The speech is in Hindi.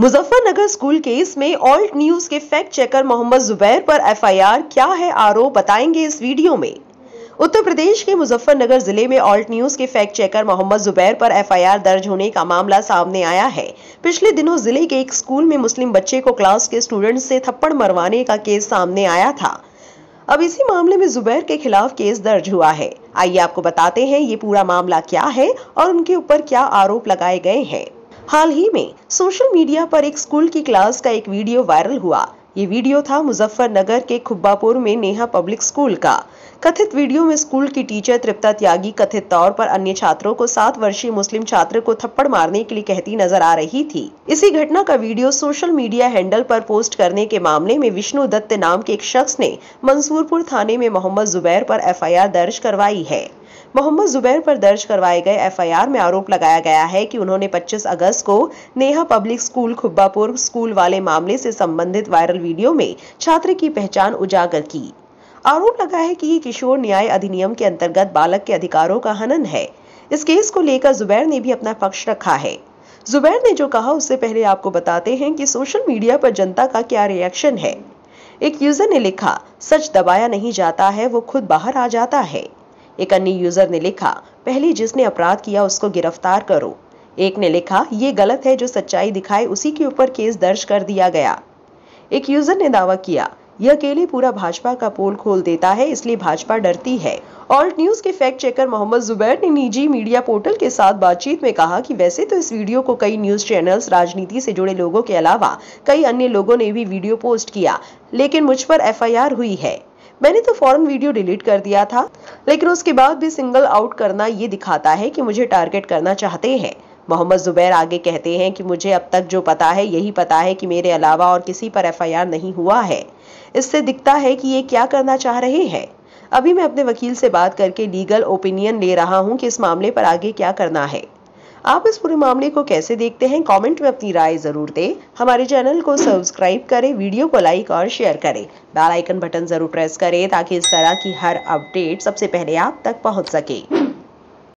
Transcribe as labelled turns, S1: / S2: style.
S1: मुजफ्फरनगर स्कूल केस में ऑल्ट न्यूज के फैक्ट चेकर मोहम्मद जुबैर पर एफआईआर क्या है आरोप बताएंगे इस वीडियो में उत्तर प्रदेश के मुजफ्फरनगर जिले में ऑल्ट न्यूज के फैक्ट चेकर मोहम्मद जुबैर पर एफआईआर दर्ज होने का मामला सामने आया है पिछले दिनों जिले के एक स्कूल में मुस्लिम बच्चे को क्लास के स्टूडेंट से थप्पड़ मरवाने का केस सामने आया था अब इसी मामले में जुबैर के खिलाफ केस दर्ज हुआ है आइए आपको बताते हैं ये पूरा मामला क्या है और उनके ऊपर क्या आरोप लगाए गए हैं हाल ही में सोशल मीडिया पर एक स्कूल की क्लास का एक वीडियो वायरल हुआ ये वीडियो था मुजफ्फरनगर के खुब्बापुर में नेहा पब्लिक स्कूल का कथित वीडियो में स्कूल की टीचर तृप्ता त्यागी कथित तौर पर अन्य छात्रों को सात वर्षीय मुस्लिम छात्र को थप्पड़ मारने के लिए कहती नजर आ रही थी इसी घटना का वीडियो सोशल मीडिया हैंडल पर पोस्ट करने के मामले में विष्णु दत्त नाम के एक शख्स ने मंसूरपुर थाने में मोहम्मद जुबैर पर एफ दर्ज करवाई है मोहम्मद जुबैर पर दर्ज करवाए गए एफआईआर में आरोप लगाया गया है कि उन्होंने 25 अगस्त को Neha public school Khubbapur school वाले मामले से संबंधित वायरल वीडियो में छात्र की पहचान उजागर की आरोप लगा है कि ये किशोर न्याय अधिनियम के अंतर्गत बालक के अधिकारों का हनन है इस केस को लेकर जुबैर ने भी अपना पक्ष रखा है जुबैर ने जो कहा उससे पहले आपको बताते हैं कि सोशल मीडिया पर जनता का क्या रिएक्शन है एक यूजर ने लिखा सच दबाया नहीं जाता है वो खुद बाहर आ जाता है एक अन्य यूजर ने लिखा पहले जिसने अपराध किया उसको गिरफ्तार करो एक ने लिखा ये गलत है जो सच्चाई दिखाए उसी के ऊपर केस दर्ज कर दिया गया एक यूजर ने दावा किया यह अकेले पूरा भाजपा का पोल खोल देता है इसलिए भाजपा डरती है ऑल्ट न्यूज के फैक्ट चेकर मोहम्मद जुबैर ने निजी मीडिया पोर्टल के साथ बातचीत में कहा कि वैसे तो इस वीडियो को कई न्यूज चैनल्स राजनीति से जुड़े लोगों के अलावा कई अन्य लोगों ने भी वीडियो पोस्ट किया लेकिन मुझ पर एफ हुई है मैंने तो फॉरन वीडियो डिलीट कर दिया था लेकिन उसके बाद भी सिंगल आउट करना ये दिखाता है की मुझे टारगेट करना चाहते हैं मोहम्मद ज़ुबैर आगे कहते हैं कि मुझे अब तक जो पता है यही पता है कि मेरे अलावा और किसी पर एफ नहीं हुआ है इससे दिखता है कि ये क्या करना चाह रहे हैं अभी मैं अपने वकील से बात करके लीगल ओपिनियन ले रहा हूँ कि इस मामले पर आगे क्या करना है आप इस पूरे मामले को कैसे देखते हैं कमेंट में अपनी राय जरूर दें हमारे चैनल को सब्सक्राइब करें वीडियो को लाइक और शेयर करें बेल आइकन बटन जरूर प्रेस करें ताकि इस तरह की हर अपडेट सबसे पहले आप तक पहुंच सके